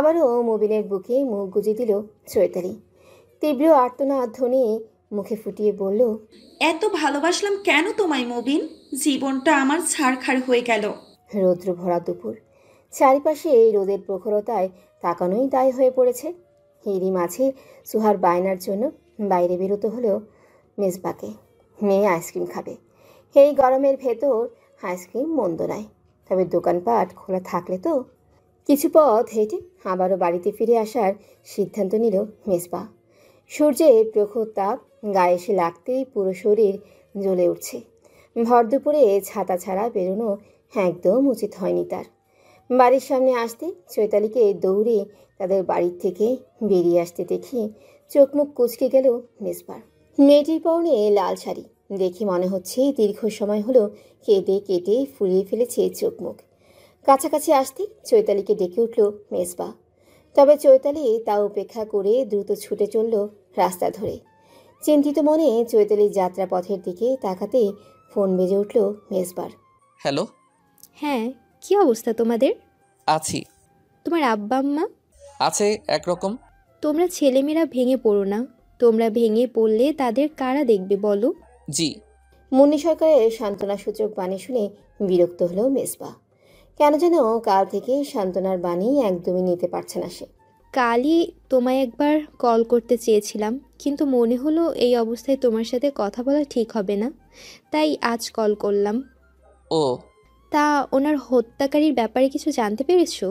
আবারও মোবিলের বুকে মুখ গুজে দিল চৈতালি তীব্র আর্তনাদ ধ্বনি মুখে ফুটিয়ে বলল এত ভালোবাসলাম কেন তোমায় মবিন জীবনটা আমার ছাড়খাড় হয়ে গেল রৌদ্র ভরা দুপুর চারিপাশে এই রোদের প্রখরতায় তাকানোই দায় হয়ে পড়েছে হিরি মাঝে সুহার বায়নার জন্য বাইরে বেরোতে হলেও মেজবাকে মেয়ে আইসক্রিম খাবে এই গরমের ভেতর আইসক্রিম মন্দ নয় তবে দোকানপাট খোলা থাকলে তো কিছু পথ হেঁটে আবারও বাড়িতে ফিরে আসার সিদ্ধান্ত নিল মেজবা সূর্যের প্রখর তাপ গায়ে এসে লাগতেই পুরো শরীর জ্বলে উঠছে ভর দুপুরে ছাতা ছাড়া বেরোনো একদম উচিত হয়নি তার বাড়ির সামনে আসতে চৈতালিকে দৌড়ে তাদের বাড়ির থেকে বেরিয়ে আসতে দেখি চোখ মুখ কুচকে গেল মেজবার মেয়েটির পরনে লাল শাড়ি দেখে মনে হচ্ছে দীর্ঘ সময় হলো কেঁদে কেটে ফুলিয়ে ফেলেছে চোখ মুখ কাছাকাছি আসতেই চৈতালিকে ডেকে উঠল মেজবা তবে চৈতালি তা উপেক্ষা করে দ্রুত ছুটে চলল রাস্তা ধরে চিন্তিত মনে চৈতালির যাত্রা পথের দিকে তাকাতে ফোন বেজে উঠল মেজবার হ্যালো হ্যাঁ কি অবস্থা তোমাদের আছি তোমার আব্বা আম্মা আছে একরকম তোমরা ছেলেমেয়েরা ভেঙে পড়ো না তোমরা ভেঙে পড়লে তাদের কারা দেখবে বলো জি মুন্নি সরকারের সান্ত্বনা সূচক বাণী শুনে বিরক্ত হলো মেজবা কেন যেন কাল থেকে সান্ত্বনার বাণী একদমই নিতে পারছে না সে কালই তোমায় একবার কল করতে চেয়েছিলাম কিন্তু মনে হলো এই অবস্থায় তোমার সাথে কথা বলা ঠিক হবে না তাই আজ কল করলাম ও তা ওনার হত্যাকারীর ব্যাপারে কিছু জানতে পেরেছো